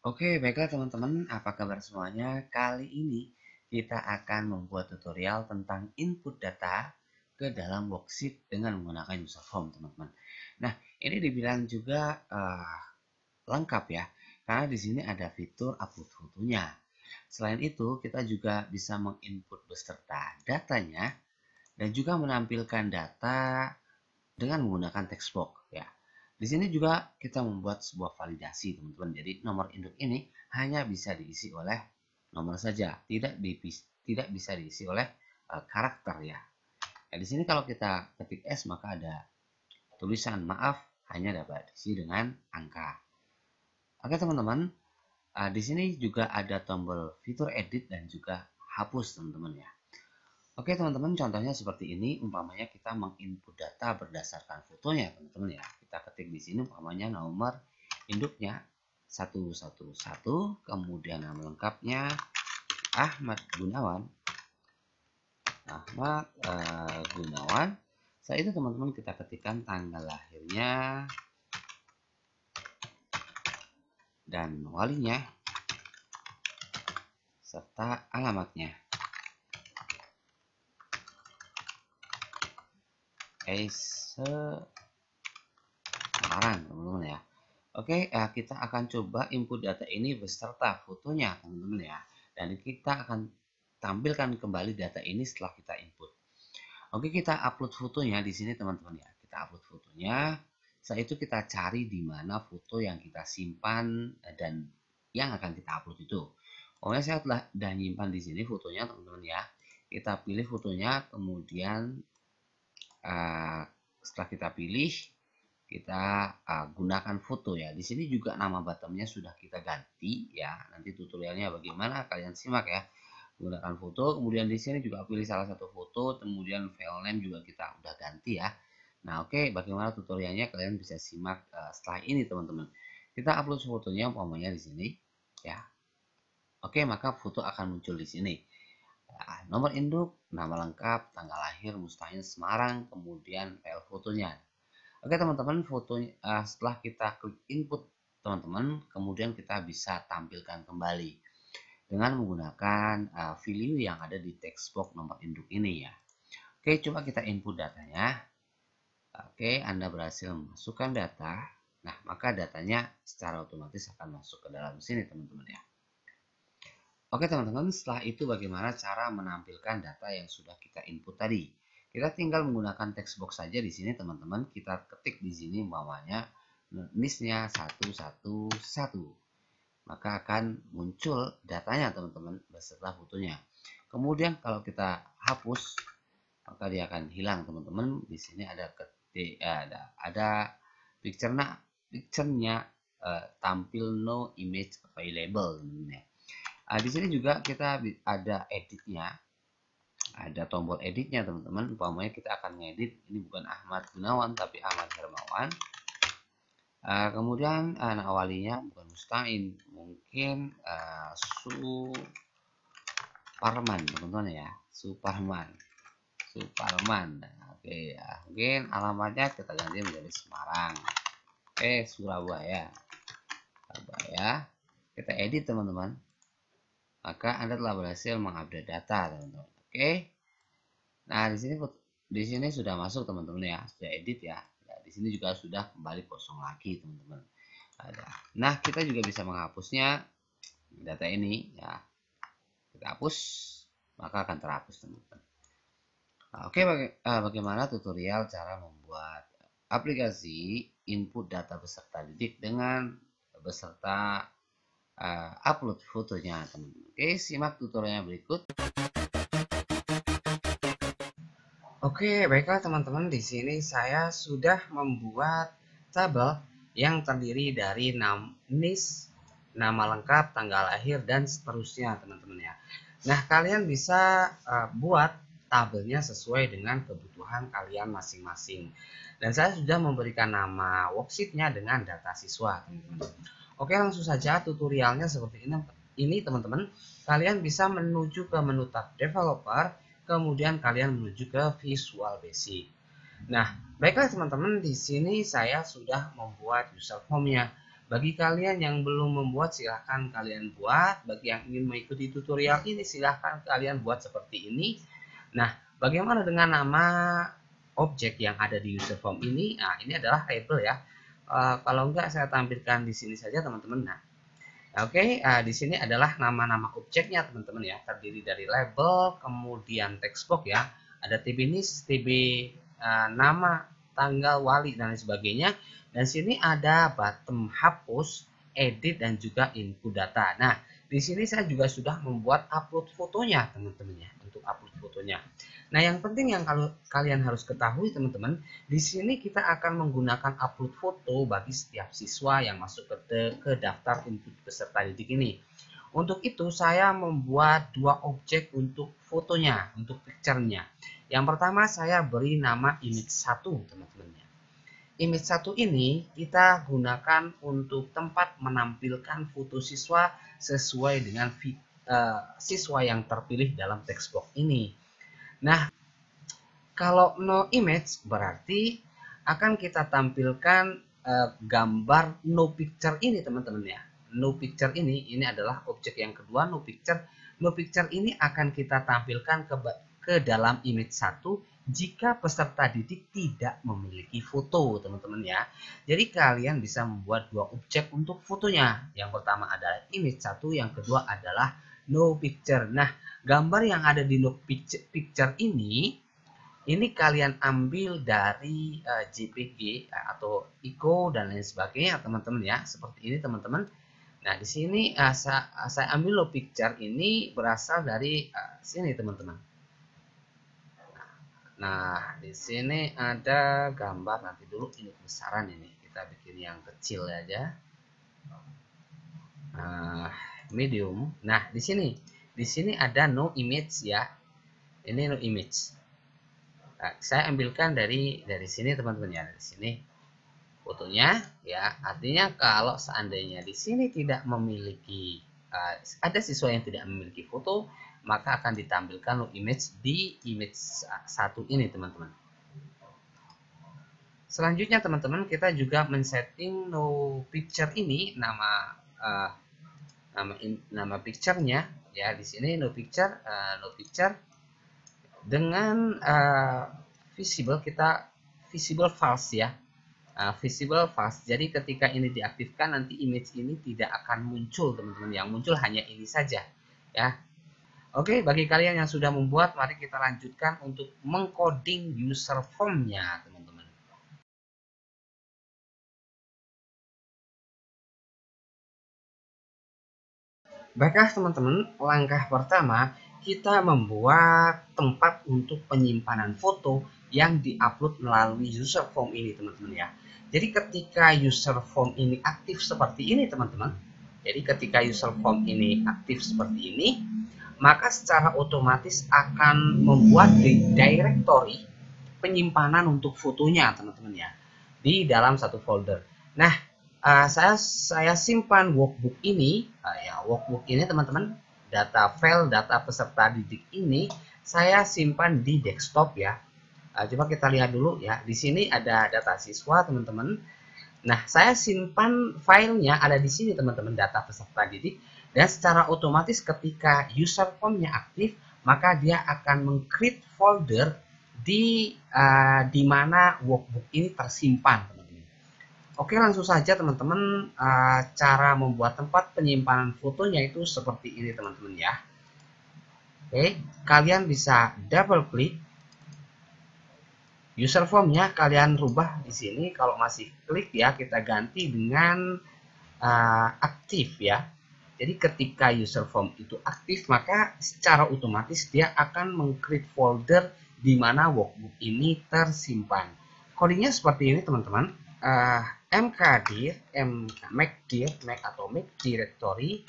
Oke, baiklah teman-teman, apa kabar semuanya? Kali ini kita akan membuat tutorial tentang input data ke dalam worksheet dengan menggunakan user form, teman-teman. Nah, ini dibilang juga uh, lengkap ya, karena di sini ada fitur upload fotonya. Selain itu, kita juga bisa menginput beserta datanya dan juga menampilkan data dengan menggunakan text box ya. Di sini juga kita membuat sebuah validasi teman-teman. Jadi nomor induk ini hanya bisa diisi oleh nomor saja, tidak tidak bisa diisi oleh uh, karakter ya. Nah, di sini kalau kita ketik S maka ada tulisan maaf hanya dapat diisi dengan angka. Oke teman-teman, uh, di sini juga ada tombol fitur edit dan juga hapus teman-teman ya. Oke teman-teman, contohnya seperti ini, umpamanya kita menginput data berdasarkan fotonya teman-teman ya kita ketik di sini umpamanya nomor induknya 111 kemudian nama lengkapnya Ahmad Gunawan Ahmad uh, Gunawan setelah itu teman-teman kita ketikkan tanggal lahirnya dan walinya serta alamatnya Ace transparan teman-teman ya Oke eh, kita akan coba input data ini beserta fotonya teman-teman ya dan kita akan tampilkan kembali data ini setelah kita input Oke kita upload fotonya di sini teman-teman ya kita upload fotonya setelah itu kita cari di mana foto yang kita simpan eh, dan yang akan kita upload itu Oke saya telah dan nyimpan di sini fotonya teman-teman ya. Kita pilih fotonya, kemudian uh, setelah kita pilih, kita uh, gunakan foto ya. Di sini juga nama bottomnya sudah kita ganti ya. Nanti tutorialnya bagaimana kalian simak ya. Gunakan foto, kemudian di sini juga pilih salah satu foto, kemudian file name juga kita udah ganti ya. Nah oke, okay, bagaimana tutorialnya kalian bisa simak uh, setelah ini teman-teman. Kita upload fotonya umpamanya di sini ya. Oke, okay, maka foto akan muncul di sini. Nah, nomor induk, nama lengkap, tanggal lahir, Mustahil Semarang, kemudian file fotonya. Oke teman-teman fotonya uh, setelah kita klik input teman-teman kemudian kita bisa tampilkan kembali dengan menggunakan uh, value yang ada di text box nomor induk ini ya. Oke coba kita input datanya. Oke Anda berhasil memasukkan data. Nah maka datanya secara otomatis akan masuk ke dalam sini teman-teman ya. Oke teman-teman setelah itu bagaimana cara menampilkan data yang sudah kita input tadi. Kita tinggal menggunakan text box saja di sini teman-teman. Kita ketik di sini bawahnya listnya 111. Maka akan muncul datanya teman-teman beserta fotonya. Kemudian kalau kita hapus maka dia akan hilang teman-teman. Di sini ada ketik eh, ada ada picture nah picture uh, eh, tampil no image available teman Nah, ya. di sini juga kita ada editnya ada tombol editnya teman-teman umpamanya kita akan ngedit ini bukan Ahmad Gunawan tapi Ahmad Hermawan uh, kemudian ah, anak uh, awalinya bukan Mustain mungkin uh, Suparman teman-teman ya Suparman Suparman Parman oke okay, ya mungkin alamatnya kita ganti menjadi Semarang oke okay, Surabaya Surabaya kita edit teman-teman maka Anda telah berhasil mengupdate data teman-teman oke nah di sini di sini sudah masuk teman-teman ya sudah edit ya nah, di sini juga sudah kembali kosong lagi teman-teman nah kita juga bisa menghapusnya data ini ya kita hapus maka akan terhapus teman-teman nah, oke baga eh, bagaimana tutorial cara membuat aplikasi input data peserta didik dengan beserta uh, upload fotonya teman-teman oke simak tutorialnya berikut Oke, baiklah teman-teman, di sini saya sudah membuat tabel yang terdiri dari NIS, nama lengkap, tanggal lahir, dan seterusnya teman-teman ya. Nah, kalian bisa uh, buat tabelnya sesuai dengan kebutuhan kalian masing-masing. Dan saya sudah memberikan nama worksheetnya dengan data siswa teman-teman. Oke, langsung saja tutorialnya seperti ini. Ini teman-teman, kalian bisa menuju ke menu tab developer kemudian kalian menuju ke Visual Basic. Nah, baiklah teman-teman, di sini saya sudah membuat user form ya. Bagi kalian yang belum membuat, silahkan kalian buat. Bagi yang ingin mengikuti tutorial ini, silahkan kalian buat seperti ini. Nah, bagaimana dengan nama objek yang ada di user form ini? Nah, ini adalah label ya. Uh, kalau enggak, saya tampilkan di sini saja teman-teman. Nah, Oke, okay, uh, eh, di sini adalah nama-nama objeknya teman-teman ya, terdiri dari label, kemudian textbox ya, ada TB nis, TB uh, eh, nama, tanggal, wali dan lain sebagainya. Dan sini ada bottom hapus, edit dan juga input data. Nah, di sini saya juga sudah membuat upload fotonya teman-teman ya, untuk upload fotonya. Nah, yang penting yang kalau kalian harus ketahui teman-teman, di sini kita akan menggunakan upload foto bagi setiap siswa yang masuk ke, de, ke daftar untuk peserta didik ini. Untuk itu saya membuat dua objek untuk fotonya, untuk picture-nya. Yang pertama saya beri nama image 1 teman-teman. Image 1 ini kita gunakan untuk tempat menampilkan foto siswa sesuai dengan uh, siswa yang terpilih dalam textbox ini. Nah, kalau no image berarti akan kita tampilkan uh, gambar no picture ini teman-teman ya. No picture ini ini adalah objek yang kedua no picture. No picture ini akan kita tampilkan ke ke dalam image satu jika peserta didik tidak memiliki foto teman-teman ya. Jadi kalian bisa membuat dua objek untuk fotonya. Yang pertama adalah image satu yang kedua adalah no picture. Nah, gambar yang ada di no picture ini ini kalian ambil dari uh, eh, JPG eh, atau ICO dan lain sebagainya teman-teman ya seperti ini teman-teman nah di sini uh, eh, saya, saya ambil no picture ini berasal dari uh, sini teman-teman nah di sini ada gambar nanti dulu ini besaran ini kita bikin yang kecil aja nah medium. Nah, di sini di sini ada no image ya. Ini no image. Nah, saya ambilkan dari dari sini teman-teman ya, dari sini fotonya ya. Artinya kalau seandainya di sini tidak memiliki uh, ada siswa yang tidak memiliki foto, maka akan ditampilkan no image di image satu ini teman-teman. Selanjutnya teman-teman kita juga men-setting no picture ini nama uh, nama nama picture-nya ya di sini no picture uh, no picture dengan uh, visible kita visible false ya uh, visible false jadi ketika ini diaktifkan nanti image ini tidak akan muncul teman-teman yang muncul hanya ini saja ya Oke, bagi kalian yang sudah membuat, mari kita lanjutkan untuk mengcoding user formnya. Baiklah teman-teman, langkah pertama kita membuat tempat untuk penyimpanan foto yang diupload melalui user form ini teman-teman ya. Jadi ketika user form ini aktif seperti ini teman-teman, jadi ketika user form ini aktif seperti ini, maka secara otomatis akan membuat di directory penyimpanan untuk fotonya teman-teman ya di dalam satu folder. Nah, uh, saya saya simpan workbook ini uh, ya workbook ini teman-teman data file data peserta didik ini saya simpan di desktop ya uh, coba kita lihat dulu ya di sini ada data siswa teman-teman nah saya simpan filenya ada di sini teman-teman data peserta didik dan secara otomatis ketika user formnya aktif maka dia akan mengcreate folder di uh, di mana workbook ini tersimpan teman -teman Oke langsung saja teman-teman eh, cara membuat tempat penyimpanan fotonya itu seperti ini teman-teman ya. Oke kalian bisa double klik user formnya kalian rubah di sini kalau masih klik ya kita ganti dengan uh, aktif ya. Jadi ketika user form itu aktif maka secara otomatis dia akan mengcreate folder di mana workbook ini tersimpan. Kodenya seperti ini teman-teman uh, ah, mkdir, m mac atomic directory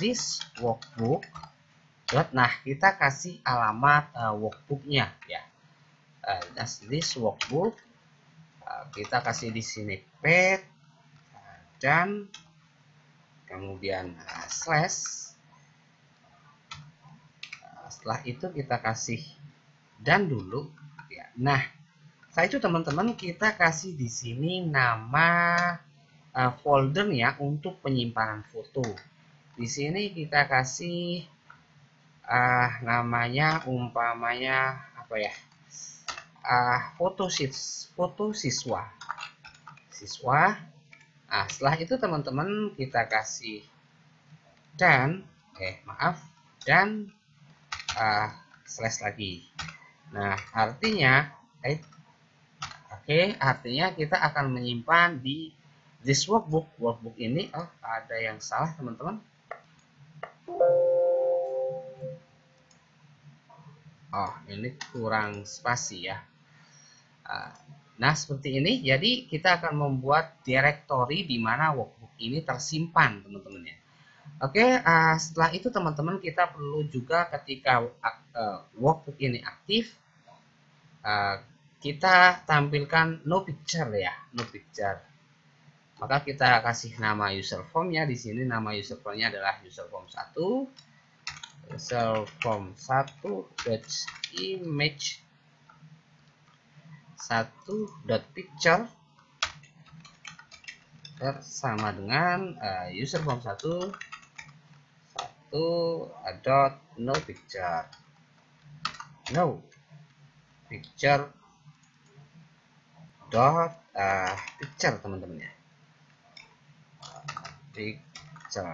this workbook. Nah, kita kasih alamat uh, workbooknya ya. Uh, this workbook. Uh, kita kasih di sini pet dan kemudian uh, slash. setelah itu kita kasih dan dulu. Ya. Nah, saya itu teman-teman kita kasih di sini nama uh, eh, foldernya untuk penyimpanan foto. Di sini kita kasih uh, namanya umpamanya apa ya? Uh, foto sis foto siswa siswa nah setelah itu teman-teman kita kasih dan eh maaf dan uh, slash lagi nah artinya eh, Oke, artinya kita akan menyimpan di this workbook. Workbook ini, oh ada yang salah teman-teman. Oh, ini kurang spasi ya. Ah, nah, seperti ini. Jadi, kita akan membuat directory di mana workbook ini tersimpan, teman-teman ya. Oke, uh, setelah itu teman-teman kita perlu juga ketika uh, workbook ini aktif, uh, kita tampilkan no picture ya no picture maka kita kasih nama user formnya di sini nama user formnya adalah user form 1 user form 1 batch image 1 dot picture sama dengan eh, user form 1 1 dot no picture no picture dot uh, picture teman-teman ya picture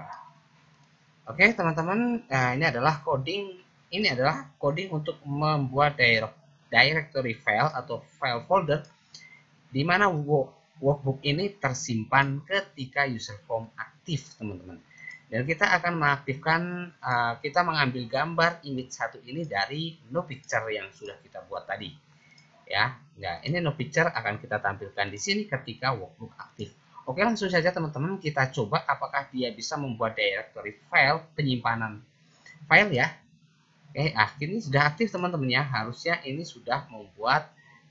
oke okay, teman-teman nah ini adalah coding ini adalah coding untuk membuat directory file atau file folder di mana workbook ini tersimpan ketika user form aktif teman-teman dan kita akan mengaktifkan uh, kita mengambil gambar image satu ini dari no picture yang sudah kita buat tadi ya. nah ini no picture akan kita tampilkan di sini ketika workbook aktif. Oke, langsung saja teman-teman kita coba apakah dia bisa membuat directory file penyimpanan file ya. Oke, akhirnya sudah aktif teman-teman ya. Harusnya ini sudah membuat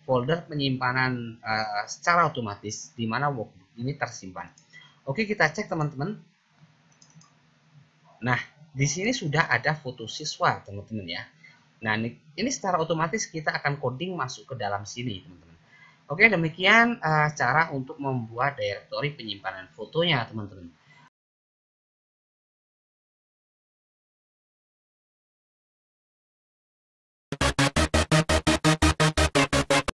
folder penyimpanan uh, secara otomatis di mana workbook ini tersimpan. Oke, kita cek teman-teman. Nah, di sini sudah ada foto siswa teman-teman ya. Nah, ini, ini secara otomatis kita akan coding masuk ke dalam sini, teman-teman. Oke, demikian uh, cara untuk membuat directory penyimpanan fotonya, teman-teman.